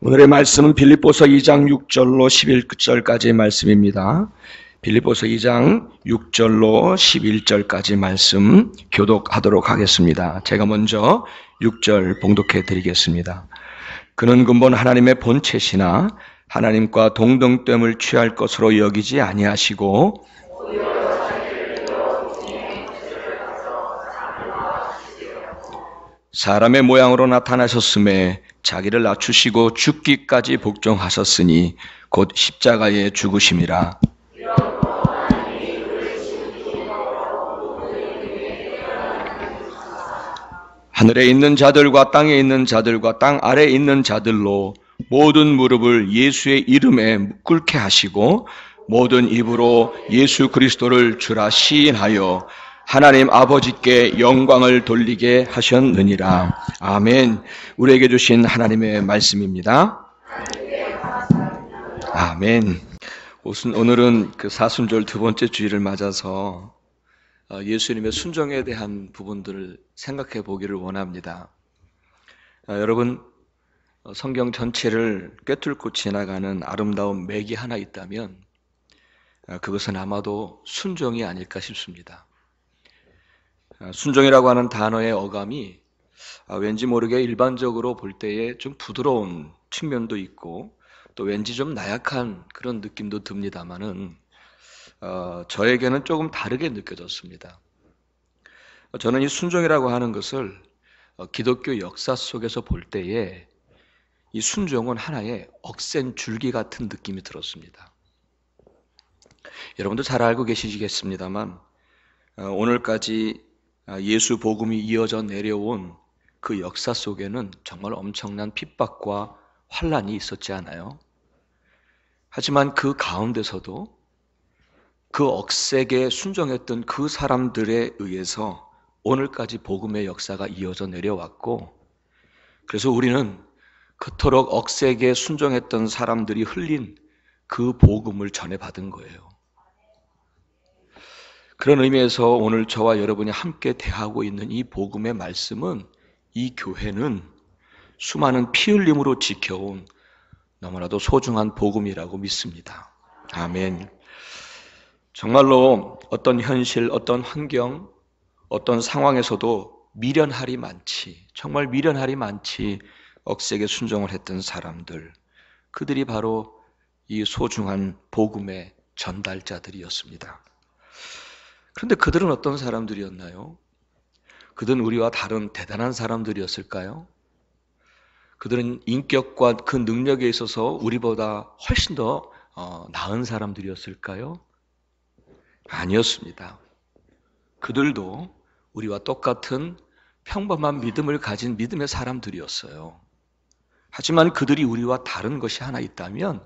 오늘의 말씀은 빌립보서 2장 6절로 11절까지의 말씀입니다. 빌립보서 2장 6절로 11절까지 말씀 교독하도록 하겠습니다. 제가 먼저 6절 봉독해 드리겠습니다. 그는 근본 하나님의 본체시나 하나님과 동등됨을 취할 것으로 여기지 아니하시고 사람의 모양으로 나타나셨음에 자기를 낮추시고 죽기까지 복종하셨으니 곧 십자가에 죽으심이라. 하늘에 있는 자들과 땅에 있는 자들과 땅 아래 있는 자들로 모든 무릎을 예수의 이름에 꿇게 하시고 모든 입으로 예수 그리스도를 주라 시인하여 하나님 아버지께 영광을 돌리게 하셨느니라. 아멘. 우리에게 주신 하나님의 말씀입니다. 아멘. 오늘은 그 사순절 두 번째 주일을 맞아서 어, 예수님의 순종에 대한 부분들을 생각해 보기를 원합니다. 어, 여러분, 어, 성경 전체를 꿰뚫고 지나가는 아름다운 맥이 하나 있다면 그것은 아마도 순종이 아닐까 싶습니다. 아, 순종이라고 하는 단어의 어감이 아, 왠지 모르게 일반적으로 볼 때에 좀 부드러운 측면도 있고 또 왠지 좀 나약한 그런 느낌도 듭니다만은 어, 저에게는 조금 다르게 느껴졌습니다. 저는 이 순종이라고 하는 것을 어, 기독교 역사 속에서 볼 때에 이 순종은 하나의 억센 줄기 같은 느낌이 들었습니다. 여러분도 잘 알고 계시겠습니다만 어, 오늘까지 아, 예수 복음이 이어져 내려온 그 역사 속에는 정말 엄청난 핍박과 환란이 있었지 않아요? 하지만 그 가운데서도 그 억세게 순종했던 그 사람들에 의해서 오늘까지 복음의 역사가 이어져 내려왔고 그래서 우리는 그토록 억세게 순종했던 사람들이 흘린 그 복음을 전해받은 거예요. 그런 의미에서 오늘 저와 여러분이 함께 대하고 있는 이 복음의 말씀은 이 교회는 수많은 피 흘림으로 지켜온 너무나도 소중한 복음이라고 믿습니다. 아멘. 정말로 어떤 현실, 어떤 환경, 어떤 상황에서도 미련할이 많지, 정말 미련할이 많지, 억세게 순종을 했던 사람들, 그들이 바로 이 소중한 복음의 전달자들이었습니다. 그런데 그들은 어떤 사람들이었나요? 그들은 우리와 다른 대단한 사람들이었을까요? 그들은 인격과 그 능력에 있어서 우리보다 훨씬 더 어, 나은 사람들이었을까요? 아니었습니다. 그들도 우리와 똑같은 평범한 믿음을 가진 믿음의 사람들이었어요. 하지만 그들이 우리와 다른 것이 하나 있다면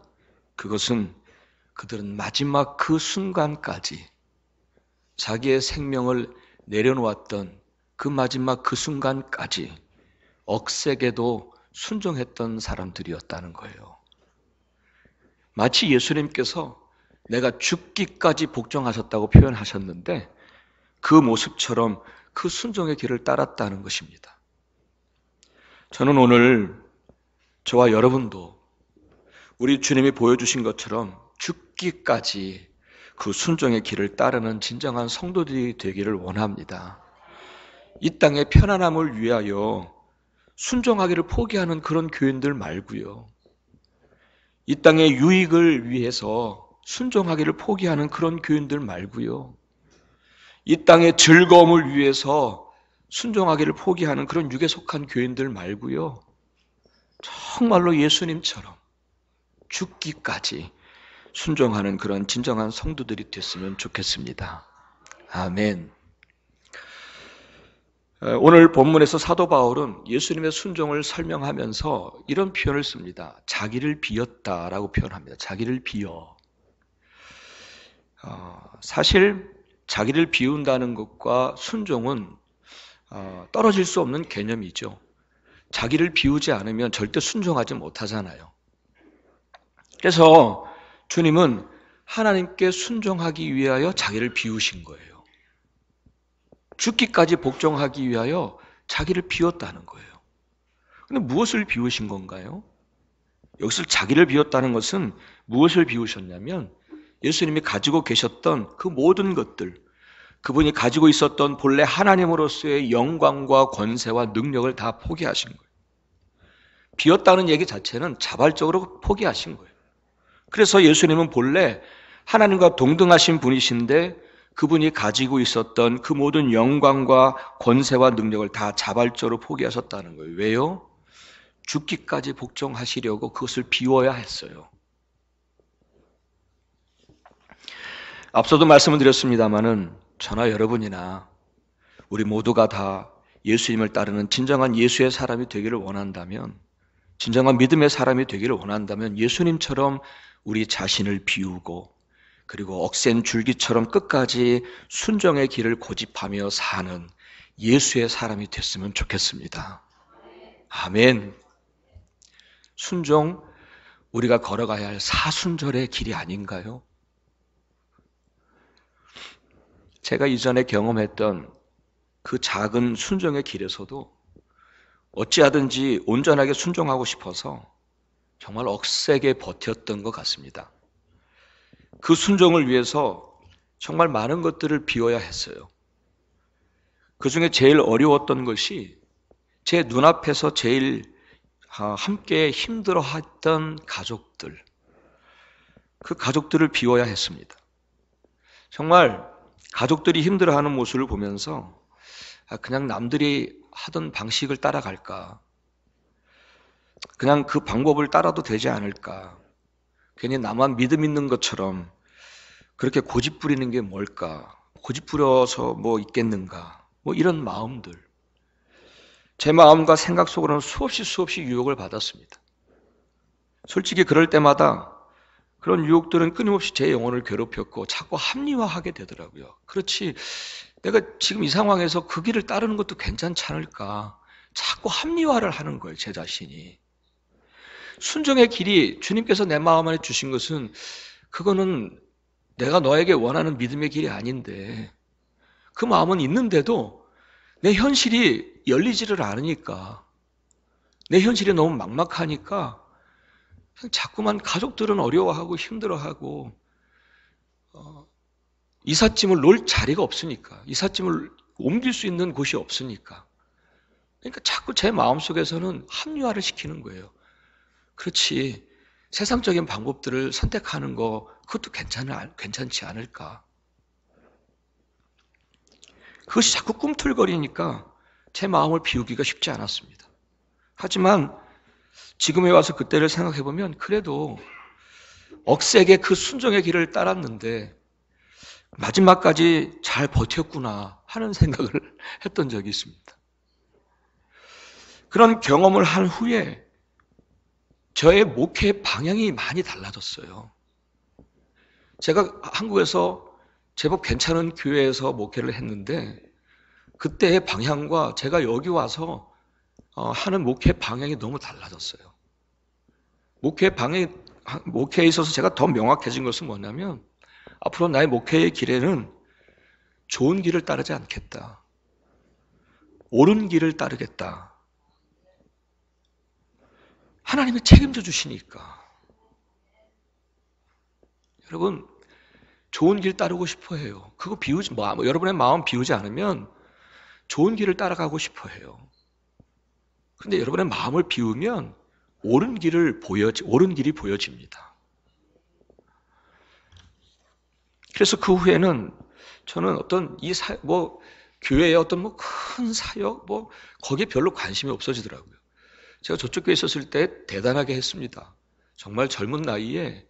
그것은 그들은 마지막 그 순간까지 자기의 생명을 내려놓았던 그 마지막 그 순간까지 억세게도 순종했던 사람들이었다는 거예요. 마치 예수님께서 내가 죽기까지 복종하셨다고 표현하셨는데 그 모습처럼 그 순종의 길을 따랐다는 것입니다. 저는 오늘 저와 여러분도 우리 주님이 보여주신 것처럼 죽기까지 그 순종의 길을 따르는 진정한 성도들이 되기를 원합니다. 이 땅의 편안함을 위하여 순종하기를 포기하는 그런 교인들 말고요. 이 땅의 유익을 위해서 순종하기를 포기하는 그런 교인들 말고요. 이 땅의 즐거움을 위해서 순종하기를 포기하는 그런 육에 속한 교인들 말고요. 정말로 예수님처럼 죽기까지 순종하는 그런 진정한 성도들이 됐으면 좋겠습니다. 아멘. 오늘 본문에서 사도 바울은 예수님의 순종을 설명하면서 이런 표현을 씁니다. 자기를 비었다라고 표현합니다. 자기를 비어. 어, 사실 자기를 비운다는 것과 순종은 어, 떨어질 수 없는 개념이죠. 자기를 비우지 않으면 절대 순종하지 못하잖아요. 그래서 주님은 하나님께 순종하기 위하여 자기를 비우신 거예요. 죽기까지 복종하기 위하여 자기를 비웠다는 거예요. 근데 무엇을 비우신 건가요? 여기서 자기를 비웠다는 것은 무엇을 비우셨냐면 예수님이 가지고 계셨던 그 모든 것들, 그분이 가지고 있었던 본래 하나님으로서의 영광과 권세와 능력을 다 포기하신 거예요. 비웠다는 얘기 자체는 자발적으로 포기하신 거예요. 그래서 예수님은 본래 하나님과 동등하신 분이신데 그분이 가지고 있었던 그 모든 영광과 권세와 능력을 다 자발적으로 포기하셨다는 거예요. 왜요? 죽기까지 복종하시려고 그것을 비워야 했어요. 앞서도 말씀을 드렸습니다마는 저나 여러분이나 우리 모두가 다 예수님을 따르는 진정한 예수의 사람이 되기를 원한다면, 진정한 믿음의 사람이 되기를 원한다면 예수님처럼 우리 자신을 비우고 그리고 억센 줄기처럼 끝까지 순정의 길을 고집하며 사는 예수의 사람이 됐으면 좋겠습니다. 아멘. 순종 우리가 걸어가야 할 사순절의 길이 아닌가요? 제가 이전에 경험했던 그 작은 순종의 길에서도 어찌하든지 온전하게 순종하고 싶어서 정말 억세게 버텼던 것 같습니다. 그 순종을 위해서 정말 많은 것들을 비워야 했어요. 그 중에 제일 어려웠던 것이 제 눈앞에서 제일 아, 함께 힘들어 했던 가족들. 그 가족들을 비워야 했습니다. 정말 가족들이 힘들어 하는 모습을 보면서 아, 그냥 남들이 하던 방식을 따라갈까? 그냥 그 방법을 따라도 되지 않을까. 괜히 나만 믿음 있는 것처럼 그렇게 고집 부리는 게 뭘까? 고집 부려서 뭐 있겠는가? 뭐 이런 마음들. 제 마음과 생각 속으로는 수없이 수없이 유혹을 받았습니다. 솔직히 그럴 때마다 그런 유혹들은 끊임없이 제 영혼을 괴롭혔고 자꾸 합리화하게 되더라고요. 그렇지. 내가 지금 이 상황에서 그 길을 따르는 것도 괜찮지 않을까. 자꾸 합리화를 하는 거예요, 제 자신이. 순종의 길이 주님께서 내 마음 안에 주신 것은 그거는 내가 너에게 원하는 믿음의 길이 아닌데 그 마음은 있는데도 내 현실이 열리지를 않으니까 내 현실이 너무 막막하니까 자꾸만 가족들은 어려워하고 힘들어하고 어, 이삿짐을 놓을 자리가 없으니까 이삿짐을 옮길 수 있는 곳이 없으니까 그러니까 자꾸 제 마음속에서는 합리화를 시키는 거예요. 그렇지. 세상적인 방법들을 선택하는 거 그것도 괜찮아 괜찮지 않을까? 그것이 자꾸 꿈틀거리니까 제 마음을 비우기가 쉽지 않았습니다. 하지만 지금에 와서 그때를 생각해 보면 그래도 억세게 그 순종의 길을 따랐는데 마지막까지 잘 버텼구나 하는 생각을 했던 적이 있습니다. 그런 경험을 한 후에 저의 목회 방향이 많이 달라졌어요. 제가 한국에서 제법 괜찮은 교회에서 목회를 했는데 그때의 방향과 제가 여기 와서 어, 하는 목회 방향이 너무 달라졌어요. 목회 방향 목회에 있어서 제가 더 명확해진 것은 뭐냐면 앞으로 나의 목회의 길에는 좋은 길을 따르지 않겠다. 옳은 길을 따르겠다. 하나님이 책임져 주시니까. 여러분, 좋은 길 따르고 싶어 해요. 그거 비우지, 뭐, 여러분의 마음 비우지 않으면 좋은 길을 따라가고 싶어 해요. 근데 여러분의 마음을 비우면 옳은 길을 보여, 옳은 길이 보여집니다. 그래서 그 후에는 저는 어떤 이 사, 뭐, 교회의 어떤 뭐 큰 사역, 뭐, 거기에 별로 관심이 없어지더라고요. 제가 저쪽 교회 있었을 때 대단하게 했습니다. 정말 젊은 나이에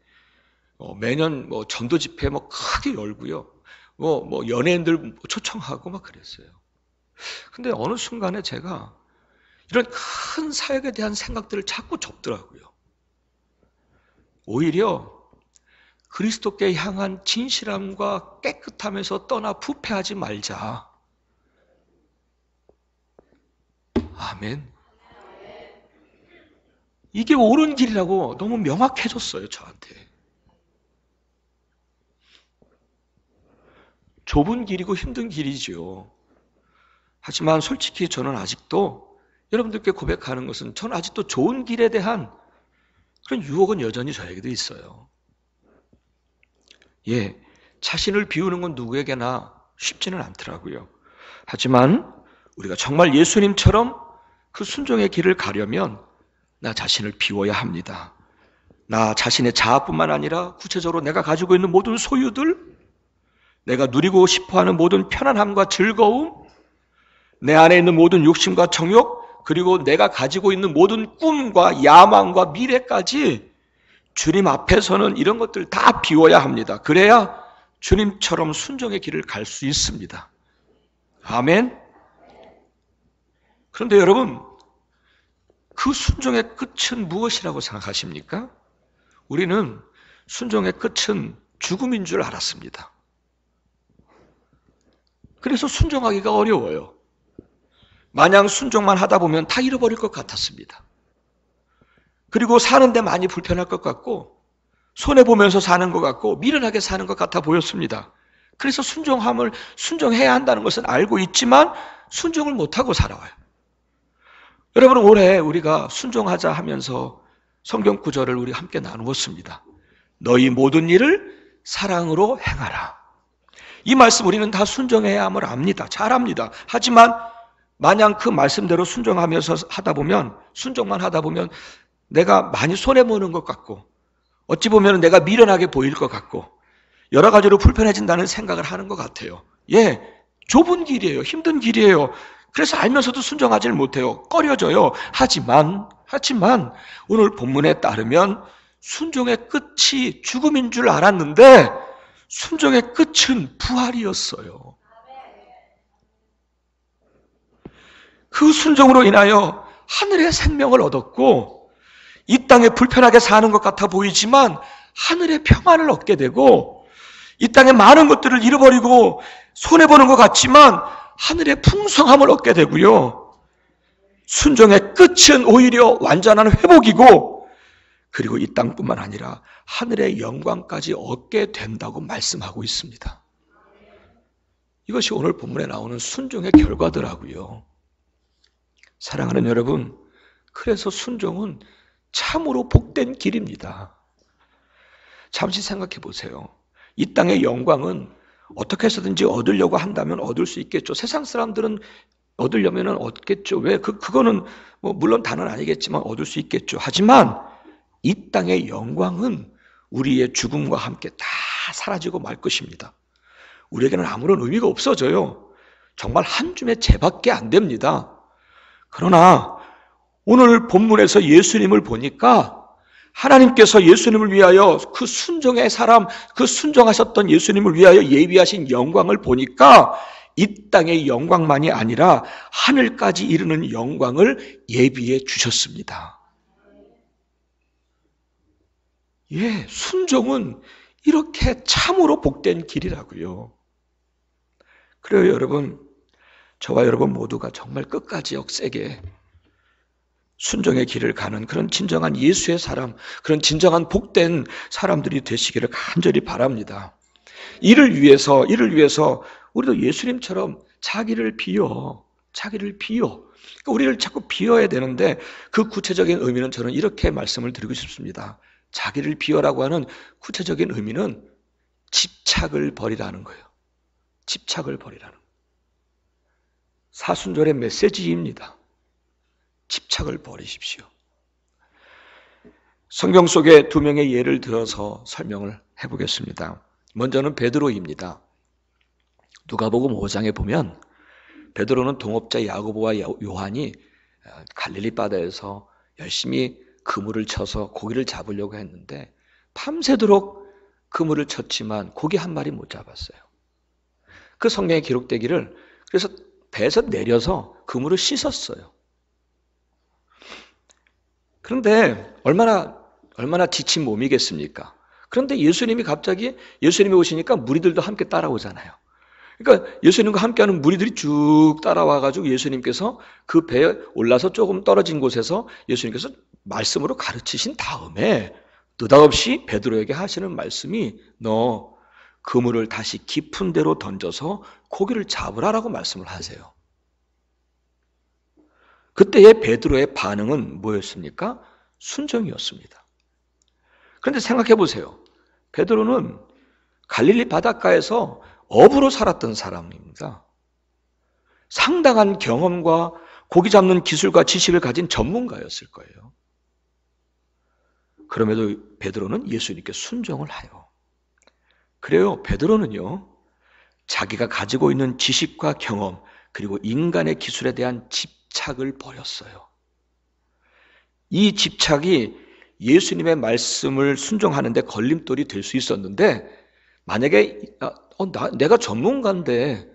어, 매년 뭐 전도 집회 뭐 크게 열고요. 뭐, 뭐 연예인들 초청하고 막 그랬어요. 근데 어느 순간에 제가 이런 큰 사역에 대한 생각들을 자꾸 접더라고요. 오히려 그리스도께 향한 진실함과 깨끗함에서 떠나 부패하지 말자. 아멘. 이게 옳은 길이라고 너무 명확해졌어요, 저한테. 좁은 길이고 힘든 길이지요. 하지만 솔직히 저는 아직도 여러분들께 고백하는 것은 저는 아직도 좋은 길에 대한 그런 유혹은 여전히 저에게도 있어요. 예, 자신을 비우는 건 누구에게나 쉽지는 않더라고요. 하지만 우리가 정말 예수님처럼 그 순종의 길을 가려면 나 자신을 비워야 합니다. 나 자신의 자아뿐만 아니라 구체적으로 내가 가지고 있는 모든 소유들, 내가 누리고 싶어 하는 모든 편안함과 즐거움, 내 안에 있는 모든 욕심과 정욕, 그리고 내가 가지고 있는 모든 꿈과 야망과 미래까지 주님 앞에서는 이런 것들 다 비워야 합니다. 그래야 주님처럼 순종의 길을 갈 수 있습니다. 아멘. 그런데 여러분, 그 순종의 끝은 무엇이라고 생각하십니까? 우리는 순종의 끝은 죽음인 줄 알았습니다. 그래서 순종하기가 어려워요. 마냥 순종만 하다 보면 다 잃어버릴 것 같았습니다. 그리고 사는데 많이 불편할 것 같고, 손해보면서 사는 것 같고, 미련하게 사는 것 같아 보였습니다. 그래서 순종함을, 순종해야 한다는 것은 알고 있지만, 순종을 못하고 살아와요. 여러분 올해 우리가 순종하자 하면서 성경 구절을 우리 함께 나누었습니다. 너희 모든 일을 사랑으로 행하라. 이 말씀 우리는 다 순종해야 함을 압니다. 잘 압니다. 하지만 마냥 그 말씀대로 순종하면서 하다 보면 순종만 하다 보면 내가 많이 손해 보는 것 같고 어찌 보면 내가 미련하게 보일 것 같고 여러 가지로 불편해진다는 생각을 하는 것 같아요. 예, 좁은 길이에요. 힘든 길이에요. 그래서 알면서도 순종하지를 못해요. 꺼려져요. 하지만, 하지만, 오늘 본문에 따르면 순종의 끝이 죽음인 줄 알았는데, 순종의 끝은 부활이었어요. 그 순종으로 인하여 하늘의 생명을 얻었고, 이 땅에 불편하게 사는 것 같아 보이지만, 하늘의 평안을 얻게 되고, 이 땅에 많은 것들을 잃어버리고, 손해보는 것 같지만, 하늘의 풍성함을 얻게 되고요. 순종의 끝은 오히려 완전한 회복이고 그리고 이 땅뿐만 아니라 하늘의 영광까지 얻게 된다고 말씀하고 있습니다. 이것이 오늘 본문에 나오는 순종의 결과더라고요. 사랑하는 여러분, 그래서 순종은 참으로 복된 길입니다. 잠시 생각해 보세요. 이 땅의 영광은 어떻게 해서든지 얻으려고 한다면 얻을 수 있겠죠. 세상 사람들은 얻으려면 얻겠죠. 왜? 그, 그거는, 뭐, 물론 다는 아니겠지만 얻을 수 있겠죠. 하지만 이 땅의 영광은 우리의 죽음과 함께 다 사라지고 말 것입니다. 우리에게는 아무런 의미가 없어져요. 정말 한 줌의 재밖에 안 됩니다. 그러나 오늘 본문에서 예수님을 보니까 하나님께서 예수님을 위하여 그 순종의 사람, 그 순종하셨던 예수님을 위하여 예비하신 영광을 보니까 이 땅의 영광만이 아니라 하늘까지 이르는 영광을 예비해 주셨습니다. 예, 순종은 이렇게 참으로 복된 길이라고요. 그래요, 여러분. 저와 여러분 모두가 정말 끝까지 역세게 순종의 길을 가는 그런 진정한 예수의 사람, 그런 진정한 복된 사람들이 되시기를 간절히 바랍니다. 이를 위해서, 이를 위해서 우리도 예수님처럼 자기를 비워, 자기를 비워. 그러니까 우리를 자꾸 비워야 되는데 그 구체적인 의미는 저는 이렇게 말씀을 드리고 싶습니다. 자기를 비워라고 하는 구체적인 의미는 집착을 버리라는 거예요. 집착을 버리라는. 사순절의 메시지입니다. 집착을 버리십시오. 성경 속에 두 명의 예를 들어서 설명을 해보겠습니다. 먼저는 베드로입니다. 누가복음 5장에 보면 베드로는 동업자 야고보와 요한이 어, 갈릴리 바다에서 열심히 그물을 쳐서 고기를 잡으려고 했는데 밤새도록 그물을 쳤지만 고기 한 마리 못 잡았어요. 그 성경에 기록되기를 그래서 배에서 내려서 그물을 씻었어요. 그런데 얼마나 얼마나 지친 몸이겠습니까? 그런데 예수님이 갑자기 예수님이 오시니까 무리들도 함께 따라오잖아요. 그러니까 예수님과 함께하는 무리들이 쭉 따라와가지고 예수님께서 그 배에 올라서 조금 떨어진 곳에서 예수님께서 말씀으로 가르치신 다음에 느닷없이 베드로에게 하시는 말씀이 너 그물을 다시 깊은 데로 던져서 고기를 잡으라라고 말씀을 하세요. 그때의 베드로의 반응은 뭐였습니까? 순종이었습니다. 그런데 생각해 보세요. 베드로는 갈릴리 바닷가에서 업으로 살았던 사람입니다. 상당한 경험과 고기 잡는 기술과 지식을 가진 전문가였을 거예요. 그럼에도 베드로는 예수님께 순종을 하요. 그래요. 베드로는요. 자기가 가지고 있는 지식과 경험 그리고 인간의 기술에 대한 집 집착을 버렸어요. 이 집착이 예수님의 말씀을 순종하는데 걸림돌이 될 수 있었는데 만약에 아, 어, 나, 내가 전문가인데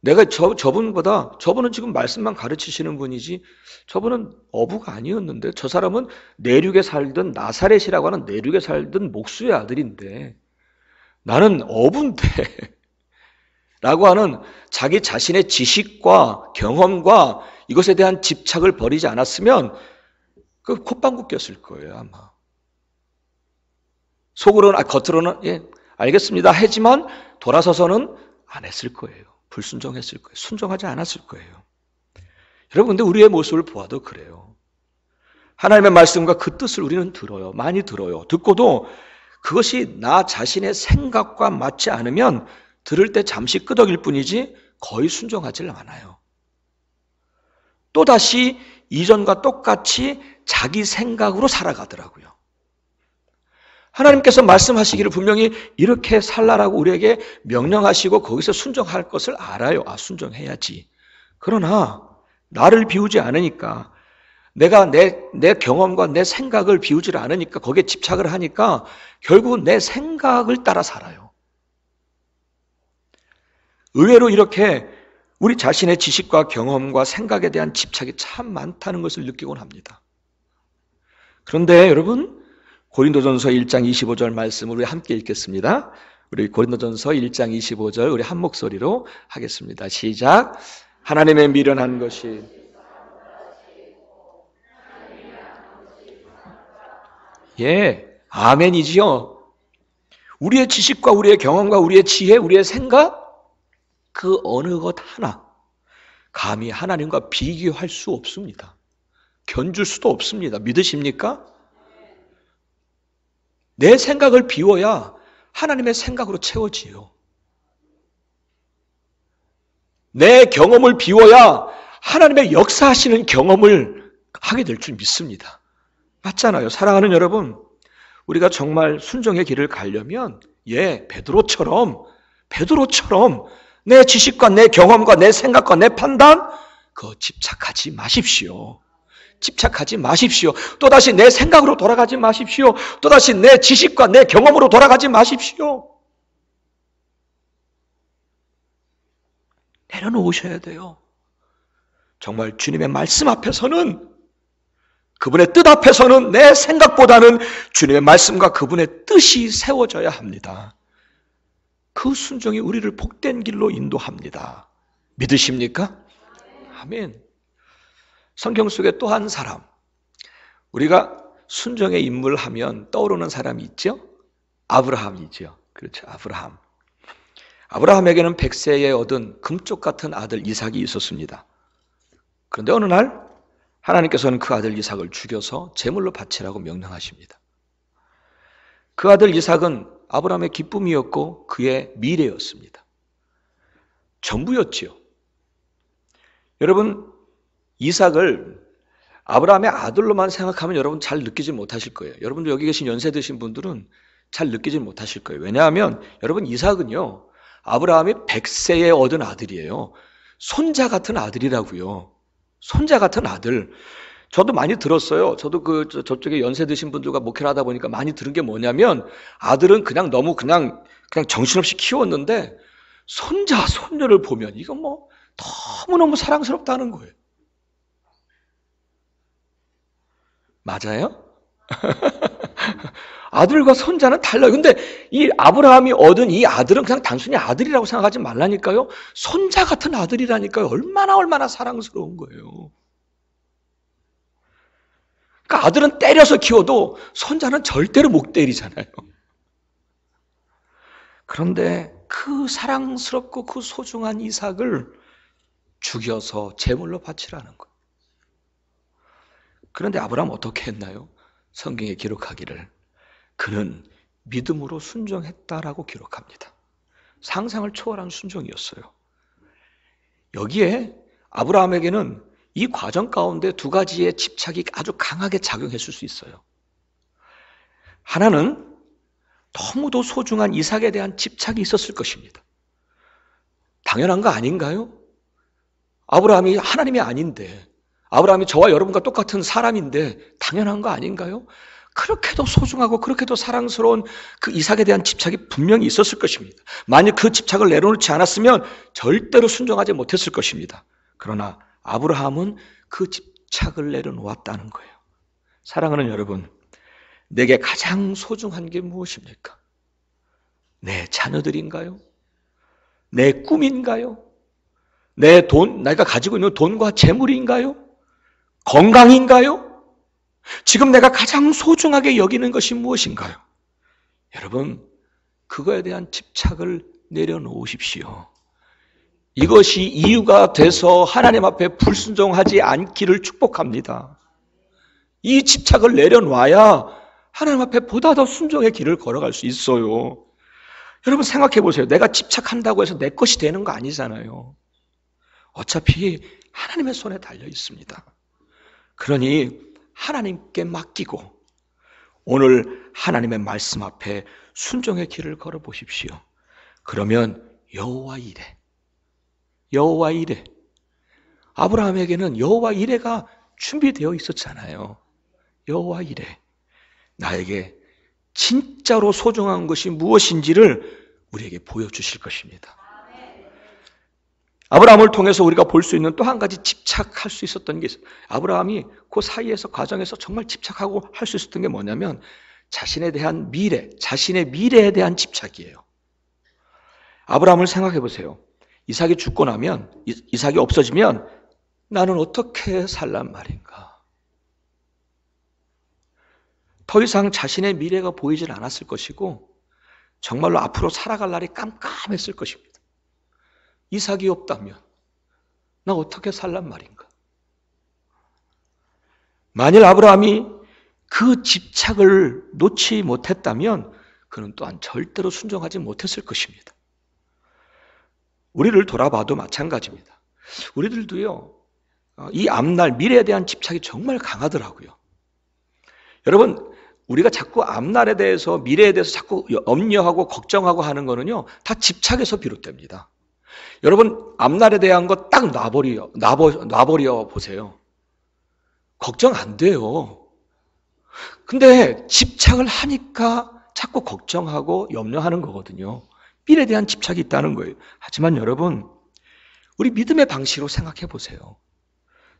내가 저, 저분보다 저분은 지금 말씀만 가르치시는 분이지 저분은 어부가 아니었는데 저 사람은 내륙에 살던 나사렛이라고 하는 내륙에 살던 목수의 아들인데 나는 어부인데 라고 하는 자기 자신의 지식과 경험과 이것에 대한 집착을 버리지 않았으면 그 콧방귀 꼈을 거예요, 아마. 속으로는, 아, 겉으로는, 예, 알겠습니다. 하지만 돌아서서는 안 했을 거예요. 불순종했을 거예요. 순종하지 않았을 거예요. 여러분, 근데 우리의 모습을 보아도 그래요. 하나님의 말씀과 그 뜻을 우리는 들어요. 많이 들어요. 듣고도 그것이 나 자신의 생각과 맞지 않으면 들을 때 잠시 끄덕일 뿐이지 거의 순종하지 않아요. 또다시 이전과 똑같이 자기 생각으로 살아가더라고요. 하나님께서 말씀하시기를 분명히 이렇게 살라라고 우리에게 명령하시고 거기서 순종할 것을 알아요. 아, 순종해야지. 그러나 나를 비우지 않으니까 내가 내, 내 경험과 내 생각을 비우질 않으니까 거기에 집착을 하니까 결국은 내 생각을 따라 살아요. 의외로 이렇게 우리 자신의 지식과 경험과 생각에 대한 집착이 참 많다는 것을 느끼곤 합니다. 그런데 여러분, 고린도전서 1장 25절 말씀을 우리 함께 읽겠습니다. 우리 고린도전서 1장 25절 우리 한 목소리로 하겠습니다. 시작. 하나님의 미련한 것이 예, 아멘이지요. 우리의 지식과 우리의 경험과 우리의 지혜, 우리의 생각 그 어느 것 하나 감히 하나님과 비교할 수 없습니다. 견줄 수도 없습니다. 믿으십니까? 내 생각을 비워야 하나님의 생각으로 채워지요. 내 경험을 비워야 하나님의 역사하시는 경험을 하게 될 줄 믿습니다. 맞잖아요. 사랑하는 여러분, 우리가 정말 순종의 길을 가려면 예, 베드로처럼 베드로처럼 내 지식과 내 경험과 내 생각과 내 판단, 그 집착하지 마십시오. 집착하지 마십시오. 또다시 내 생각으로 돌아가지 마십시오. 또다시 내 지식과 내 경험으로 돌아가지 마십시오. 내려놓으셔야 돼요. 정말 주님의 말씀 앞에서는 그분의 뜻 앞에서는 내 생각보다는 주님의 말씀과 그분의 뜻이 세워져야 합니다. 그 순종이 우리를 복된 길로 인도합니다. 믿으십니까? 아멘. 성경 속에 또 한 사람. 우리가 순종의 인물 하면 떠오르는 사람이 있죠? 아브라함이죠. 그렇죠. 아브라함. 아브라함에게는 백세에 얻은 금쪽 같은 아들 이삭이 있었습니다. 그런데 어느 날 하나님께서는 그 아들 이삭을 죽여서 제물로 바치라고 명령하십니다. 그 아들 이삭은 아브라함의 기쁨이었고 그의 미래였습니다. 전부였지요. 여러분 이삭을 아브라함의 아들로만 생각하면 여러분 잘 느끼지 못하실 거예요. 여러분들 여기 계신 연세 드신 분들은 잘 느끼지 못하실 거예요. 왜냐하면 여러분 이삭은요. 아브라함이 100세에 얻은 아들이에요. 손자 같은 아들이라고요. 손자 같은 아들. 저도 많이 들었어요. 저도 그 저쪽에 연세 드신 분들과 목회를 하다 보니까 많이 들은 게 뭐냐면 아들은 그냥 너무 그냥 그냥 정신없이 키웠는데 손자 손녀를 보면 이건 뭐 너무너무 사랑스럽다는 거예요. 맞아요? 아들과 손자는 달라요. 근데 이 아브라함이 얻은 이 아들은 그냥 단순히 아들이라고 생각하지 말라니까요. 손자 같은 아들이라니까요. 얼마나 얼마나 사랑스러운 거예요. 그러니까 아들은 때려서 키워도 손자는 절대로 못 때리잖아요. 그런데 그 사랑스럽고 그 소중한 이삭을 죽여서 제물로 바치라는 거예요. 그런데 아브라함 어떻게 했나요? 성경에 기록하기를 그는 믿음으로 순종했다라고 기록합니다. 상상을 초월한 순종이었어요. 여기에 아브라함에게는 이 과정 가운데 두 가지의 집착이 아주 강하게 작용했을 수 있어요. 하나는 너무도 소중한 이삭에 대한 집착이 있었을 것입니다. 당연한 거 아닌가요? 아브라함이 하나님이 아닌데, 아브라함이 저와 여러분과 똑같은 사람인데, 당연한 거 아닌가요? 그렇게도 소중하고 그렇게도 사랑스러운 그 이삭에 대한 집착이 분명히 있었을 것입니다. 만약 그 집착을 내려놓지 않았으면 절대로 순종하지 못했을 것입니다. 그러나 아브라함은 그 집착을 내려놓았다는 거예요. 사랑하는 여러분, 내게 가장 소중한 게 무엇입니까? 내 자녀들인가요? 내 꿈인가요? 내 돈, 내가 가지고 있는 돈과 재물인가요? 건강인가요? 지금 내가 가장 소중하게 여기는 것이 무엇인가요? 여러분, 그거에 대한 집착을 내려놓으십시오. 이것이 이유가 돼서 하나님 앞에 불순종하지 않기를 축복합니다. 이 집착을 내려놔야 하나님 앞에 보다 더 순종의 길을 걸어갈 수 있어요. 여러분 생각해 보세요. 내가 집착한다고 해서 내 것이 되는 거 아니잖아요. 어차피 하나님의 손에 달려 있습니다. 그러니 하나님께 맡기고 오늘 하나님의 말씀 앞에 순종의 길을 걸어 보십시오. 그러면 여호와 이래 여호와 이레. 아브라함에게는 여호와 이레가 준비되어 있었잖아요. 여호와 이레. 나에게 진짜로 소중한 것이 무엇인지를 우리에게 보여주실 것입니다. 아브라함을 통해서 우리가 볼 수 있는 또 한 가지 집착할 수 있었던 게 있어요. 아브라함이 그 사이에서 과정에서 정말 집착하고 할 수 있었던 게 뭐냐면 자신에 대한 미래, 자신의 미래에 대한 집착이에요. 아브라함을 생각해 보세요. 이삭이 죽고 나면 이삭이 없어지면 나는 어떻게 살란 말인가? 더 이상 자신의 미래가 보이질 않았을 것이고 정말로 앞으로 살아갈 날이 깜깜했을 것입니다. 이삭이 없다면 나 어떻게 살란 말인가? 만일 아브라함이 그 집착을 놓지 못했다면 그는 또한 절대로 순종하지 못했을 것입니다. 우리를 돌아봐도 마찬가지입니다. 우리들도요, 어, 이 앞날 미래에 대한 집착이 정말 강하더라고요. 여러분, 우리가 자꾸 앞날에 대해서 미래에 대해서 자꾸 염려하고 걱정하고 하는 거는요, 다 집착에서 비롯됩니다. 여러분, 앞날에 대한 거 딱 놔버려, 놔버, 놔버려 보세요. 걱정 안 돼요. 근데 집착을 하니까 자꾸 걱정하고 염려하는 거거든요. 미래에 대한 집착이 있다는 거예요. 하지만 여러분, 우리 믿음의 방식으로 생각해 보세요.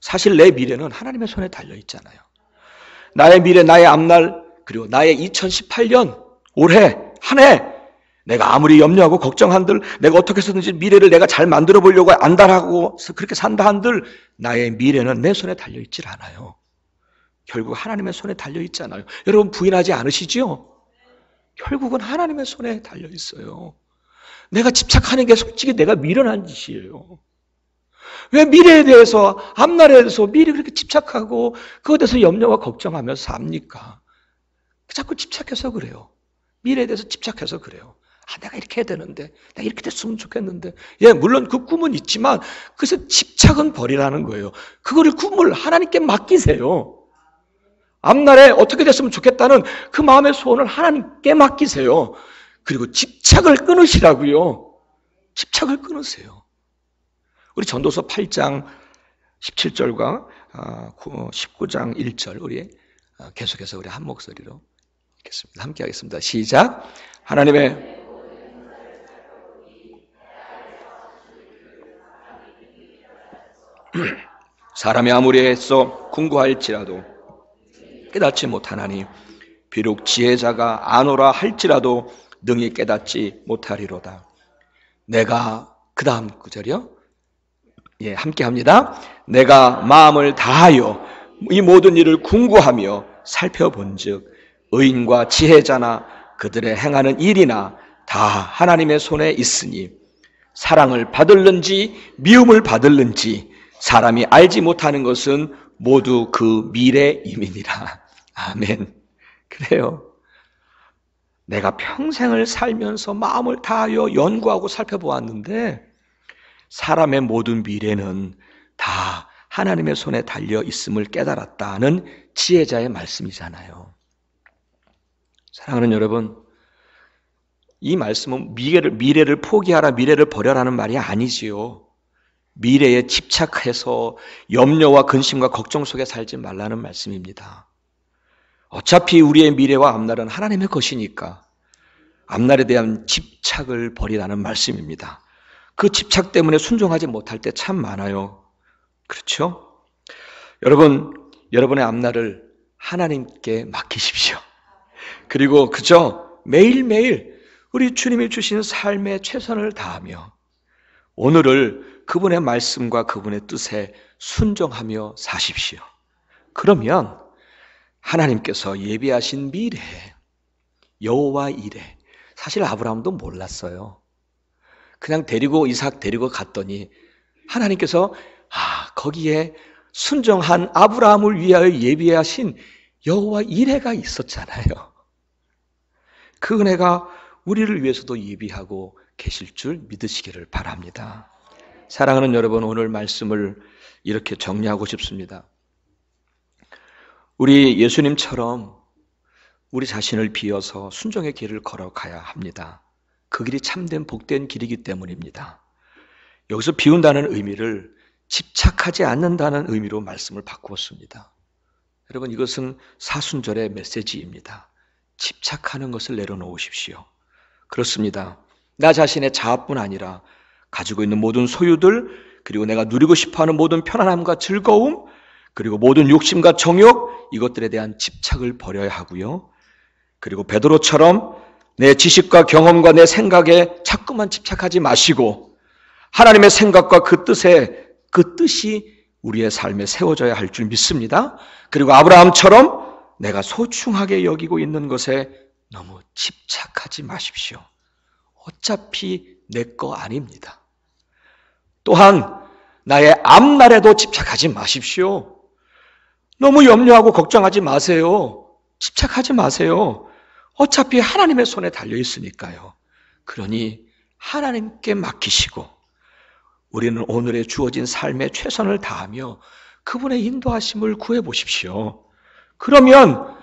사실 내 미래는 하나님의 손에 달려 있잖아요. 나의 미래, 나의 앞날, 그리고 나의 2018년, 올해, 한 해, 내가 아무리 염려하고 걱정한들, 내가 어떻게 해서든지 미래를 내가 잘 만들어 보려고 안달하고 그렇게 산다 한들, 나의 미래는 내 손에 달려 있질 않아요. 결국 하나님의 손에 달려 있잖아요. 여러분 부인하지 않으시지요? 결국은 하나님의 손에 달려 있어요. 내가 집착하는 게 솔직히 내가 미련한 짓이에요. 왜 미래에 대해서, 앞날에 대해서 미리 그렇게 집착하고 그것에 대해서 염려와 걱정하면서 삽니까? 자꾸 집착해서 그래요. 미래에 대해서 집착해서 그래요. 아, 내가 이렇게 해야 되는데, 내가 이렇게 됐으면 좋겠는데. 예, 물론 그 꿈은 있지만, 그래서 집착은 버리라는 거예요. 그거를 꿈을 하나님께 맡기세요. 앞날에 어떻게 됐으면 좋겠다는 그 마음의 소원을 하나님께 맡기세요. 그리고 집착을 끊으시라고요. 집착을 끊으세요. 우리 전도서 8장 17절과 19장 1절 우리 아, 계속해서 우리 한 목소리로 읽겠습니다. 함께 하겠습니다. 시작. 하나님의 사람이 아무리 애써 궁구할지라도 깨닫지 못하나니 비록 지혜자가 안오라 할지라도 능히 깨닫지 못하리로다. 내가 그 다음 구절이요. 예, 함께 합니다. 내가 마음을 다하여 이 모든 일을 궁구하며 살펴본즉 의인과 지혜자나 그들의 행하는 일이나 다 하나님의 손에 있으니 사랑을 받을는지 미움을 받을는지 사람이 알지 못하는 것은 모두 그 미래임이니라. 아멘. 그래요. 내가 평생을 살면서 마음을 다하여 연구하고 살펴보았는데 사람의 모든 미래는 다 하나님의 손에 달려 있음을 깨달았다는 지혜자의 말씀이잖아요. 사랑하는 여러분, 이 말씀은 미래를, 미래를 포기하라, 미래를 버려라는 말이 아니지요. 미래에 집착해서 염려와 근심과 걱정 속에 살지 말라는 말씀입니다. 어차피 우리의 미래와 앞날은 하나님의 것이니까 앞날에 대한 집착을 버리라는 말씀입니다. 그 집착 때문에 순종하지 못할 때 참 많아요. 그렇죠? 여러분, 여러분의 앞날을 하나님께 맡기십시오. 그리고 그저 매일매일 우리 주님이 주신 삶의 최선을 다하며 오늘을 그분의 말씀과 그분의 뜻에 순종하며 사십시오. 그러면 하나님께서 예비하신 미래, 여호와 이래. 사실 아브라함도 몰랐어요. 그냥 데리고 이삭 데리고 갔더니 하나님께서 아, 거기에 순정한 아브라함을 위하여 예비하신 여호와 이래가 있었잖아요. 그 은혜가 우리를 위해서도 예비하고 계실 줄 믿으시기를 바랍니다. 사랑하는 여러분, 오늘 말씀을 이렇게 정리하고 싶습니다. 우리 예수님처럼 우리 자신을 비어서 순종의 길을 걸어가야 합니다. 그 길이 참된 복된 길이기 때문입니다. 여기서 비운다는 의미를 집착하지 않는다는 의미로 말씀을 바꾸었습니다. 여러분 이것은 사순절의 메시지입니다. 집착하는 것을 내려놓으십시오. 그렇습니다. 나 자신의 자아뿐 아니라 가지고 있는 모든 소유들 그리고 내가 누리고 싶어하는 모든 편안함과 즐거움 그리고 모든 욕심과 정욕 이것들에 대한 집착을 버려야 하고요. 그리고 베드로처럼 내 지식과 경험과 내 생각에 자꾸만 집착하지 마시고 하나님의 생각과 그 뜻에 그 뜻이 우리의 삶에 세워져야 할 줄 믿습니다. 그리고 아브라함처럼 내가 소중하게 여기고 있는 것에 너무 집착하지 마십시오. 어차피 내 거 아닙니다. 또한 나의 앞날에도 집착하지 마십시오. 너무 염려하고 걱정하지 마세요. 집착하지 마세요. 어차피 하나님의 손에 달려 있으니까요. 그러니 하나님께 맡기시고 우리는 오늘의 주어진 삶에 최선을 다하며 그분의 인도하심을 구해 보십시오. 그러면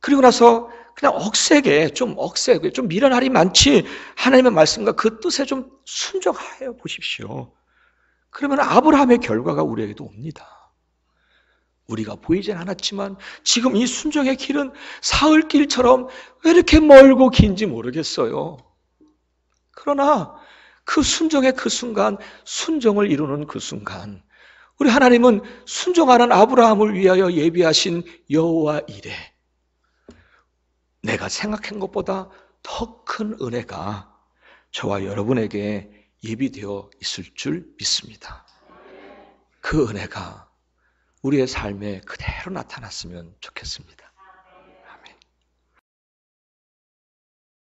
그리고 나서 그냥 억세게 좀 억세게 좀미련하리 많지 하나님의 말씀과 그 뜻에 좀 순종하여 보십시오. 그러면 아브라함의 결과가 우리에게도 옵니다. 우리가 보이진 않았지만 지금 이 순정의 길은 사흘길처럼 왜 이렇게 멀고 긴지 모르겠어요. 그러나 그 순정의 그 순간, 순정을 이루는 그 순간, 우리 하나님은 순종하는 아브라함을 위하여 예비하신 여호와 이래. 내가 생각한 것보다 더 큰 은혜가 저와 여러분에게 예비되어 있을 줄 믿습니다. 그 은혜가 우리의 삶에 그대로 나타났으면 좋겠습니다.